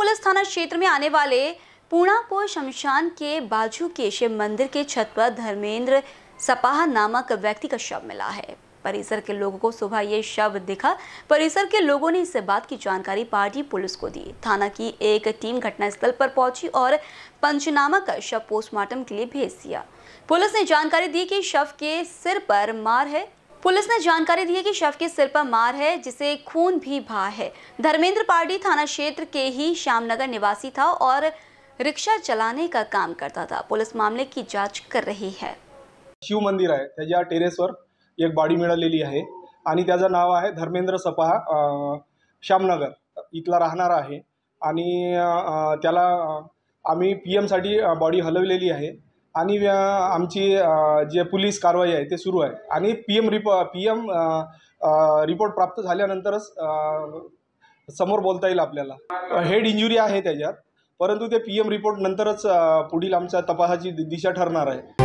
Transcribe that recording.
police थाना क्षेत्र में आने वाले पूर्णापुर शमशान के बाजू के शिव मंदिर के छत पर धर्मेंद्र सपाह नामक व्यक्ति का शव मिला है परिसर के लोगों को सुबह ये शव दिखा परिसर के लोगों ने इस बात की जानकारी पार्टी पुलिस को दी थाना की एक टीम घटनास्थल पर पहुंची और पंचनामा का शव पोस्टमार्टम के लिए भेज दिया पुलिस ने जानकारी दी कि शव के सिर पर मार है पुलिस ने जानकारी दी है कि शव के सिर पर मार है जिसे खून भी भा है धर्मेंद्र पार्टी थाना क्षेत्र के ही श्यामनगर निवासी था और रिक्शा चलाने का काम करता था पुलिस मामले की जांच कर रही है शिव मंदिर है त्याच्या टेरेसवर एक बाडी मिळालेली आहे आणि त्याचं नाव है धर्मेंद्र सपहा श्यामनगर इतना रहना है आणि त्याला आम्ही पी बॉडी हलवेली है आणि आमची जे पोलीस कारवाई आहे ते सुरू आहे आणि पी एम रिप पी एम रिपोर्ट प्राप्त झाल्यानंतरच समोर बोलता येईल आपल्याला हेड इंजुरी आहे त्याच्यात परंतु ते पी एम रिपोर्ट नंतरच पुढील आमच्या तपासाची दिशा ठरणार आहे